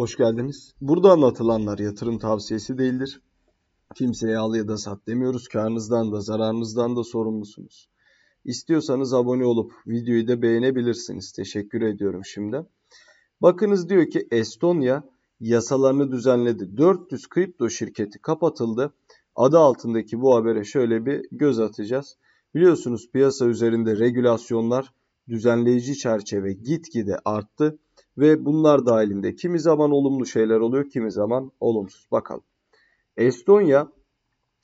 Hoş geldiniz. Burada anlatılanlar yatırım tavsiyesi değildir. Kimseye al ya da sat demiyoruz. Karnınızdan da zararınızdan da sorumlusunuz. İstiyorsanız abone olup videoyu da beğenebilirsiniz. Teşekkür ediyorum şimdi. Bakınız diyor ki Estonya yasalarını düzenledi. 400 kripto şirketi kapatıldı. Adı altındaki bu habere şöyle bir göz atacağız. Biliyorsunuz piyasa üzerinde regülasyonlar düzenleyici çerçeve gitgide arttı ve bunlar dahilinde kimi zaman olumlu şeyler oluyor, kimi zaman olumsuz. Bakalım. Estonya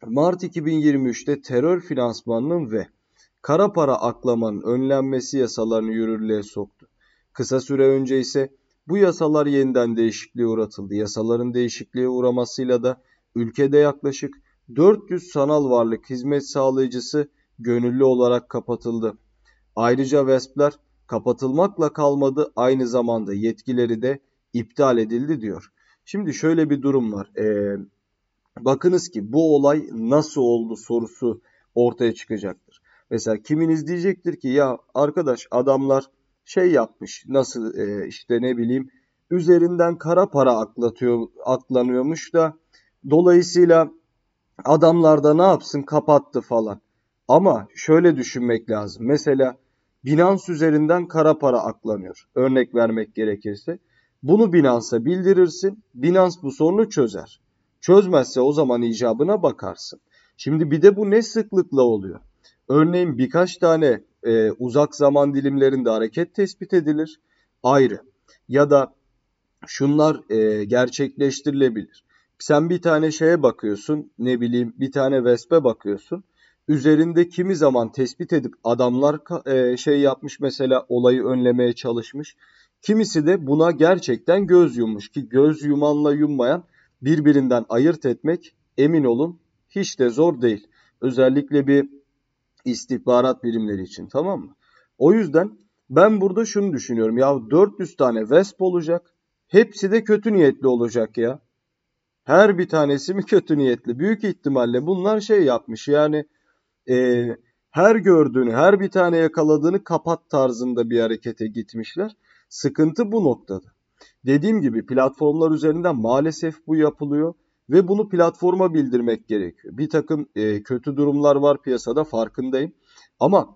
Mart 2023'te terör finansmanının ve kara para aklamanın önlenmesi yasalarını yürürlüğe soktu. Kısa süre önce ise bu yasalar yeniden değişikliğe uğratıldı. Yasaların değişikliğe uğramasıyla da ülkede yaklaşık 400 sanal varlık hizmet sağlayıcısı gönüllü olarak kapatıldı. Ayrıca VESP'ler kapatılmakla kalmadı aynı zamanda yetkileri de iptal edildi diyor. Şimdi şöyle bir durum var. Ee, bakınız ki bu olay nasıl oldu sorusu ortaya çıkacaktır. Mesela kiminiz diyecektir ki ya arkadaş adamlar şey yapmış nasıl e, işte ne bileyim üzerinden kara para aklatıyor aklanıyormuş da dolayısıyla adamlar da ne yapsın kapattı falan. Ama şöyle düşünmek lazım. Mesela Binance üzerinden kara para aklanıyor. Örnek vermek gerekirse. Bunu Binance'a bildirirsin. Binance bu sorunu çözer. Çözmezse o zaman icabına bakarsın. Şimdi bir de bu ne sıklıkla oluyor? Örneğin birkaç tane e, uzak zaman dilimlerinde hareket tespit edilir. Ayrı. Ya da şunlar e, gerçekleştirilebilir. Sen bir tane şeye bakıyorsun, ne bileyim bir tane vespe bakıyorsun üzerinde kimi zaman tespit edip adamlar e, şey yapmış mesela olayı önlemeye çalışmış. Kimisi de buna gerçekten göz yummuş ki göz yumanla yummayan birbirinden ayırt etmek emin olun hiç de zor değil. Özellikle bir istihbarat birimleri için tamam mı? O yüzden ben burada şunu düşünüyorum. Ya 400 tane VESP olacak. Hepsi de kötü niyetli olacak ya. Her bir tanesi mi kötü niyetli? Büyük ihtimalle bunlar şey yapmış yani e, her gördüğünü, her bir tane yakaladığını kapat tarzında bir harekete gitmişler. Sıkıntı bu noktada. Dediğim gibi platformlar üzerinden maalesef bu yapılıyor ve bunu platforma bildirmek gerekiyor. Bir takım e, kötü durumlar var piyasada farkındayım. Ama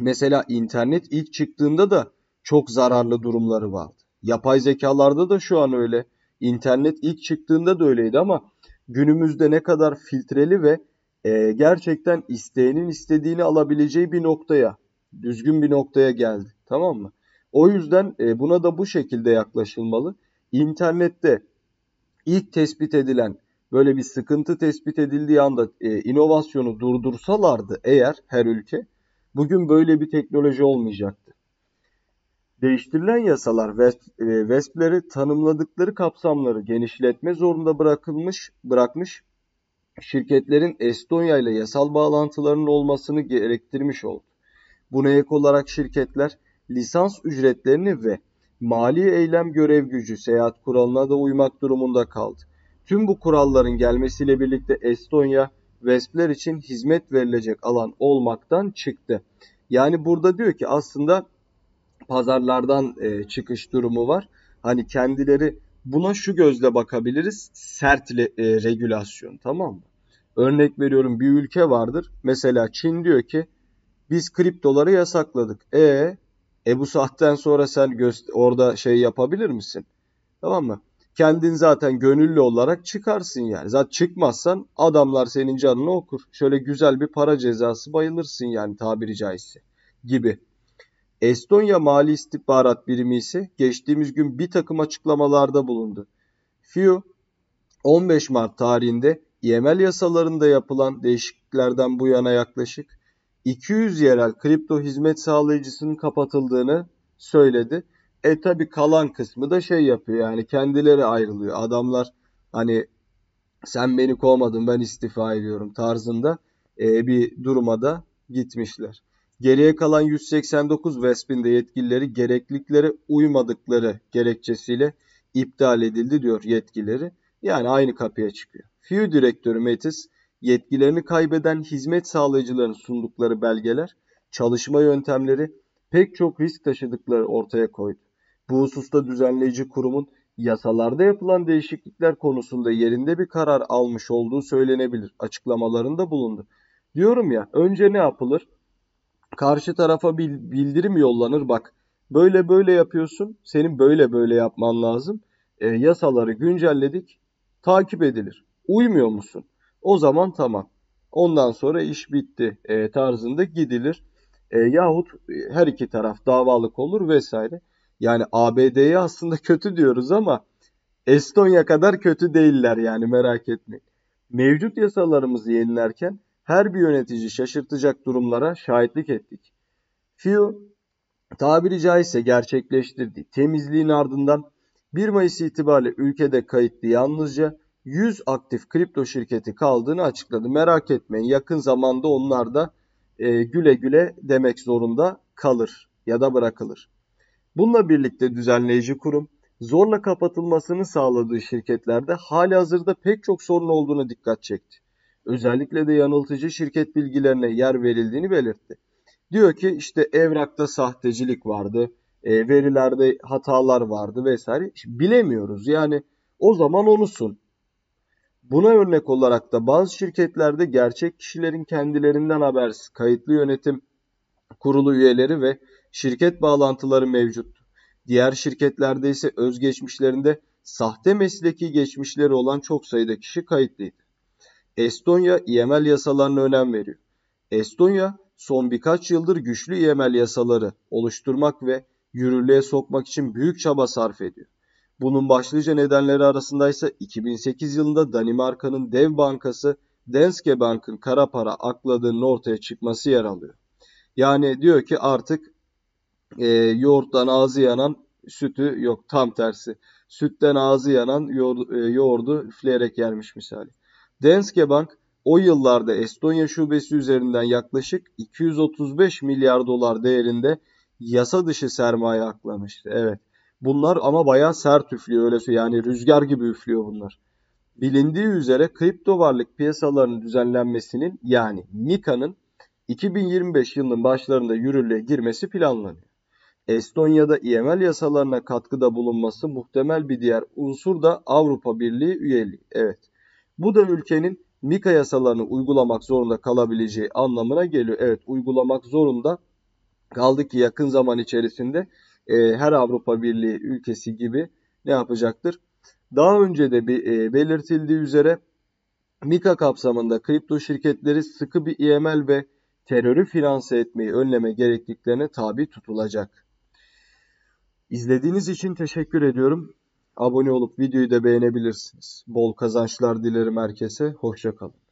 mesela internet ilk çıktığında da çok zararlı durumları vardı. Yapay zekalarda da şu an öyle. İnternet ilk çıktığında da öyleydi ama günümüzde ne kadar filtreli ve e, gerçekten isteğinin istediğini alabileceği bir noktaya, düzgün bir noktaya geldi. Tamam mı? O yüzden e, buna da bu şekilde yaklaşılmalı. İnternette ilk tespit edilen böyle bir sıkıntı tespit edildiği anda e, inovasyonu durdursalardı eğer her ülke bugün böyle bir teknoloji olmayacaktı. Değiştirilen yasalar VESP'leri e, tanımladıkları kapsamları genişletme zorunda bırakılmış bırakmış şirketlerin Estonya ile yasal bağlantılarının olmasını gerektirmiş oldu. Buna ek olarak şirketler lisans ücretlerini ve mali eylem görev gücü seyahat kuralına da uymak durumunda kaldı. Tüm bu kuralların gelmesiyle birlikte Estonya Vespler için hizmet verilecek alan olmaktan çıktı. Yani burada diyor ki aslında pazarlardan e, çıkış durumu var. Hani kendileri buna şu gözle bakabiliriz. Sert e, regülasyon tamam mı? Örnek veriyorum bir ülke vardır. Mesela Çin diyor ki biz kriptoları yasakladık. E e bu saatten sonra sen orada şey yapabilir misin? Tamam mı? Kendin zaten gönüllü olarak çıkarsın yani. Zaten çıkmazsan adamlar senin canını okur. Şöyle güzel bir para cezası bayılırsın yani tabiri caizse gibi. Estonya Mali İstihbarat Birimi ise geçtiğimiz gün bir takım açıklamalarda bulundu. FIU 15 Mart tarihinde YML yasalarında yapılan değişikliklerden bu yana yaklaşık 200 yerel kripto hizmet sağlayıcısının kapatıldığını söyledi. E tabi kalan kısmı da şey yapıyor yani kendileri ayrılıyor. Adamlar hani sen beni kovmadın ben istifa ediyorum tarzında e, bir duruma da gitmişler. Geriye kalan 189 Vespin'de yetkilileri gerekliklere uymadıkları gerekçesiyle iptal edildi diyor yetkileri. Yani aynı kapıya çıkıyor. Fiu Direktörü Metis, yetkilerini kaybeden hizmet sağlayıcıların sundukları belgeler, çalışma yöntemleri pek çok risk taşıdıkları ortaya koydu. Bu hususta düzenleyici kurumun yasalarda yapılan değişiklikler konusunda yerinde bir karar almış olduğu söylenebilir. Açıklamalarında bulundu. Diyorum ya önce ne yapılır? Karşı tarafa bildirim yollanır bak böyle böyle yapıyorsun senin böyle böyle yapman lazım. E, yasaları güncelledik takip edilir uymuyor musun? O zaman tamam. Ondan sonra iş bitti e, tarzında gidilir. E, yahut e, her iki taraf davalık olur vesaire. Yani ABD'yi aslında kötü diyoruz ama Estonya kadar kötü değiller yani merak etmeyin. Mevcut yasalarımızı yenilerken her bir yönetici şaşırtacak durumlara şahitlik ettik. FIU tabiri caizse gerçekleştirdi. Temizliğin ardından 1 Mayıs itibariyle ülkede kayıtlı yalnızca 100 aktif kripto şirketi kaldığını açıkladı. Merak etmeyin yakın zamanda onlar da e, güle güle demek zorunda kalır ya da bırakılır. Bununla birlikte düzenleyici kurum zorla kapatılmasını sağladığı şirketlerde hali hazırda pek çok sorun olduğunu dikkat çekti. Özellikle de yanıltıcı şirket bilgilerine yer verildiğini belirtti. Diyor ki işte evrakta sahtecilik vardı, e, verilerde hatalar vardı vesaire. Şimdi bilemiyoruz yani o zaman olursun. Buna örnek olarak da bazı şirketlerde gerçek kişilerin kendilerinden habersiz kayıtlı yönetim kurulu üyeleri ve şirket bağlantıları mevcut. Diğer şirketlerde ise özgeçmişlerinde sahte mesleki geçmişleri olan çok sayıda kişi kayıtlıydı. Estonya IML yasalarına önem veriyor. Estonya son birkaç yıldır güçlü IML yasaları oluşturmak ve yürürlüğe sokmak için büyük çaba sarf ediyor. Bunun başlıca nedenleri arasında ise 2008 yılında Danimarka'nın dev bankası Danske Bank'ın kara para akladığının ortaya çıkması yer alıyor. Yani diyor ki artık e, yoğurttan ağzı yanan sütü yok tam tersi. Sütten ağzı yanan yoğurdu, e, yoğurdu üfleyerek yermiş misali. Danske Bank o yıllarda Estonya şubesi üzerinden yaklaşık 235 milyar dolar değerinde yasa dışı sermaye aklamıştı. Evet Bunlar ama bayağı sert üflüyor öyle söyleyeyim. Yani rüzgar gibi üflüyor bunlar. Bilindiği üzere kripto varlık piyasalarının düzenlenmesinin yani MiCA'nın 2025 yılının başlarında yürürlüğe girmesi planlanıyor. Estonya'da IML yasalarına katkıda bulunması muhtemel bir diğer unsur da Avrupa Birliği üyeliği. Evet. Bu da ülkenin Mika yasalarını uygulamak zorunda kalabileceği anlamına geliyor. Evet uygulamak zorunda kaldı ki yakın zaman içerisinde e, her Avrupa Birliği ülkesi gibi ne yapacaktır? Daha önce de bir, e, belirtildiği üzere Mika kapsamında kripto şirketleri sıkı bir IML e ve terörü finanse etmeyi önleme gerekliliklerine tabi tutulacak. İzlediğiniz için teşekkür ediyorum. Abone olup videoyu da beğenebilirsiniz. Bol kazançlar dilerim herkese. Hoşçakalın.